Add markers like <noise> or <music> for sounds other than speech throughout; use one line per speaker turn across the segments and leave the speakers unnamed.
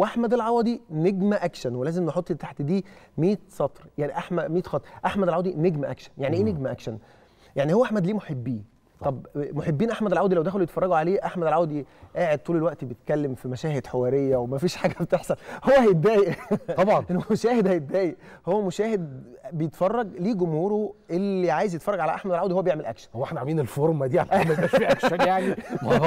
واحمد العوضي نجم اكشن ولازم نحط تحت دي 100 سطر يعني احمد 100 خط احمد العوضي نجم اكشن يعني ايه نجم اكشن يعني هو احمد ليه محبيه طب محبين احمد العوضي لو دخلوا يتفرجوا عليه احمد العوضي قاعد طول الوقت بيتكلم في مشاهد حواريه ومفيش حاجه <laughs> بتحصل هو هيتضايق طبعا <laughs> المشاهد هيتضايق هو مشاهد بيتفرج ليه جمهوره اللي عايز يتفرج على احمد العوضي هو بيعمل اكشن هو احنا عاملين الفورمه دي على ما يبقاش في اكشن
يعني <laughs> ما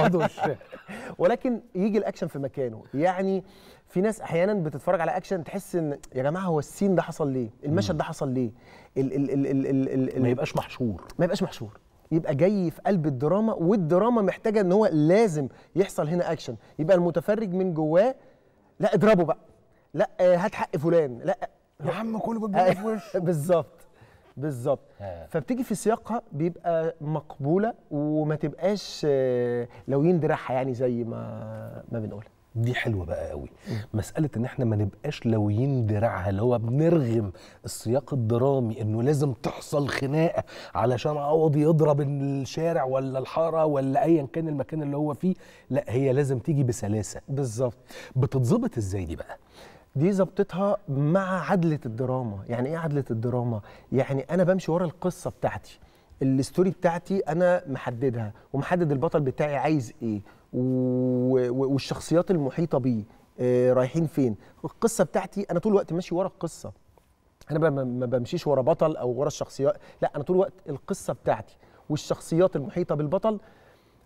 ولكن يجي الاكشن في مكانه يعني في ناس احيانا بتتفرج على اكشن تحس ان يا جماعه هو السين ده حصل ليه المشهد ده حصل ليه ال ال ال ال ال ال ما يبقاش محشور ما يبقاش محشور يبقى جاي في قلب الدراما والدراما محتاجه ان هو لازم يحصل هنا اكشن يبقى المتفرج من جواه لا اضربه بقى لا آه، هات حق فلان لا آه، يا عم كله بتجيبه آه، في وشه <laughs> بالظبط بالظبط فبتيجي في سياقها بيبقى مقبوله وما تبقاش آه، لو يندرعها يعني زي ما ما بنقولها
دي حلوه بقى قوي مساله ان احنا ما نبقاش لويين دراعها اللي هو بنرغم السياق الدرامي انه لازم تحصل خناقه علشان عوض آه، يضرب الشارع ولا الحاره ولا ايا كان المكان اللي هو فيه لا هي لازم تيجي بسلاسه بالظبط بتتظبط ازاي دي بقى دي ظبطتها مع عدلة الدراما يعني ايه عدلة الدراما
يعني انا بمشي ورا القصة بتاعتي الستوري بتاعتي انا محددها ومحدد البطل بتاعي عايز ايه والشخصيات المحيطة بيه آه رايحين فين القصة بتاعتي انا طول الوقت ماشي ورا القصة انا ما بمشيش ورا بطل او ورا الشخصيات لا انا طول الوقت القصة بتاعتي والشخصيات المحيطة بالبطل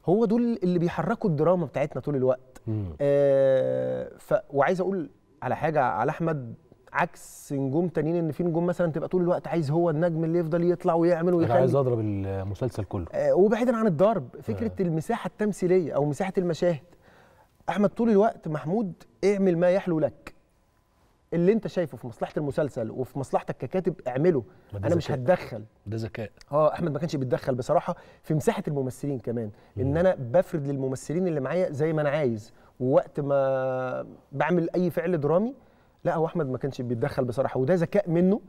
هو دول اللي بيحركوا الدراما بتاعتنا طول الوقت آه ف وعايز اقول على حاجه على احمد عكس نجوم تانيين ان في نجوم مثلا تبقى طول الوقت عايز هو النجم اللي يفضل يطلع ويعمل ويخلي عايز اضرب
المسلسل كله
آه وبعيدا عن الضرب فكره آه. المساحه التمثيليه او مساحه المشاهد احمد طول الوقت محمود اعمل ما يحلو لك اللي انت شايفه في مصلحه المسلسل وفي مصلحتك ككاتب اعمله انا مش هتدخل ده ذكاء اه احمد ما كانش بيتدخل بصراحه في مساحه الممثلين كمان ان انا بفرد للممثلين اللي معايا زي ما انا عايز ووقت ما بعمل اي فعل درامي لا هو احمد ما كانش بيتدخل بصراحه وده ذكاء منه